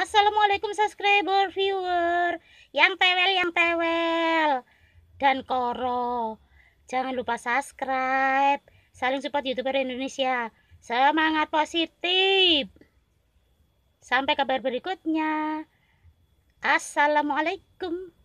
Assalamualaikum subscriber viewer yang tewel yang tewel dan koro jangan lupa subscribe saling support youtuber Indonesia semangat positif sampai kabar berikutnya Assalamualaikum